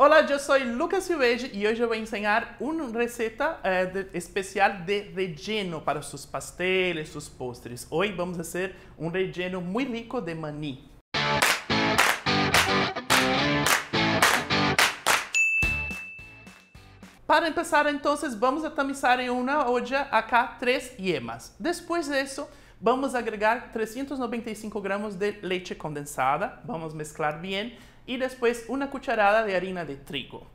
Olá, eu sou Lucas Silveira e hoje eu vou ensinar uma receita eh, de, especial de relleno para seus pastéis, seus postres. Hoje vamos fazer um relleno muito rico de maní. Para começar, então, vamos tamizar em uma olla acá três yemas. Depois disso, de Vamos a agregar 395 gramos de leche condensada, vamos a mezclar bien y después una cucharada de harina de trigo.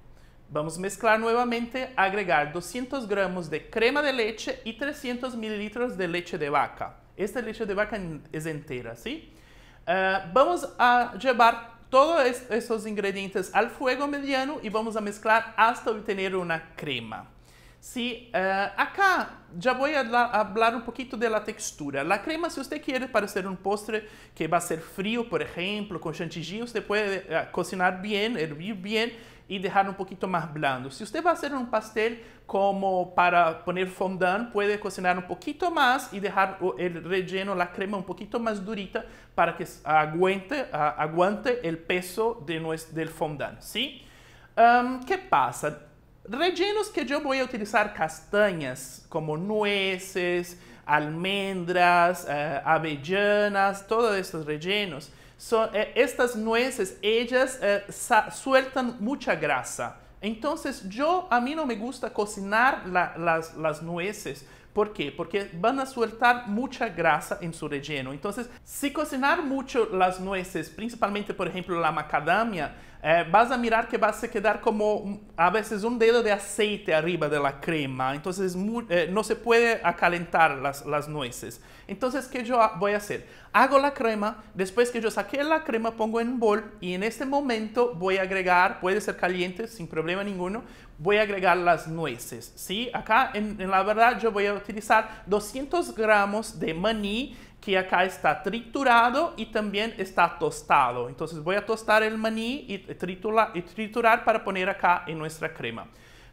Vamos a mezclar nuevamente, agregar 200 gramos de crema de leche y 300 mililitros de leche de vaca. Esta leche de vaca es entera, ¿sí? Eh, vamos a llevar todos estos ingredientes al fuego mediano y vamos a mezclar hasta obtener una crema. Sí, eh, acá ya voy a hablar un poquito de la textura. La crema, si usted quiere para hacer un postre que va a ser frío, por ejemplo, con chantilly, usted puede eh, cocinar bien, hervir bien y dejar un poquito más blando. Si usted va a hacer un pastel como para poner fondant, puede cocinar un poquito más y dejar el relleno, la crema un poquito más durita para que aguante, aguante el peso de del fondant, ¿sí? Em, ¿Qué pasa? Rellenos que yo voy a utilizar castañas, como nueces, almendras, eh, avellanas, todos estos rellenos. Son, eh, estas nueces, ellas eh, sueltan mucha grasa. Entonces yo, a mí no me gusta cocinar la, las, las nueces ¿Por qué? Porque van a sueltar mucha grasa en su relleno. Entonces, si cocinar mucho las nueces, principalmente, por ejemplo, la macadamia, eh, vas a mirar que vas a quedar como a veces un dedo de aceite arriba de la crema. Entonces, eh, no se puede acalentar las, las nueces. Entonces, ¿qué yo voy a hacer? Hago la crema, después que yo saqué la crema, pongo en un bol y en este momento voy a agregar, puede ser caliente, sin problema ninguno, voy a agregar las nueces, ¿sí? Acá, en, la verdad, yo voy a utilizar 200 gramos de maní que acá está triturado y también está tostado. Entonces voy a tostar el maní y, y triturar para poner acá en nuestra crema.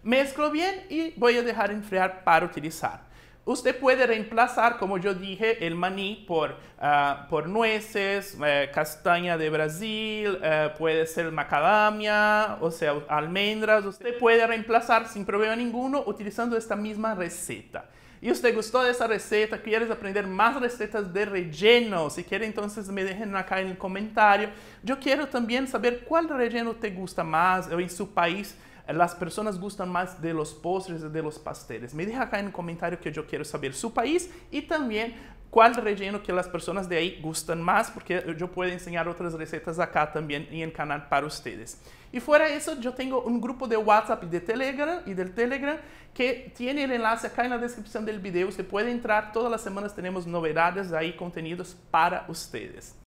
Mezclo bien y voy a dejar enfriar para utilizar. Usted puede reemplazar, como yo dije, el maní por, ah, nueces, eh, castaña de Brasil, eh, puede ser macadamia, o sea, almendras. Usted puede reemplazar sin problema ninguno utilizando esta misma receta. Y usted gustó de esa receta, quieres aprender más recetas de relleno. Si quiere, entonces me dejen acá en el comentario. Yo quiero también saber cuál relleno te gusta más eh, en su país las personas gustan más de los postres, de los pasteles. Me deja acá en el comentario que yo quiero saber su país y también cuál relleno que las personas de ahí gustan más, porque yo puedo enseñar otras recetas acá también en el canal para ustedes. Y fuera de eso, yo tengo un grupo de WhatsApp y de Telegram y del Telegram que tiene el enlace acá en la descripción del video. Usted puede entrar, todas las semanas tenemos novedades ahí, contenidos para ustedes.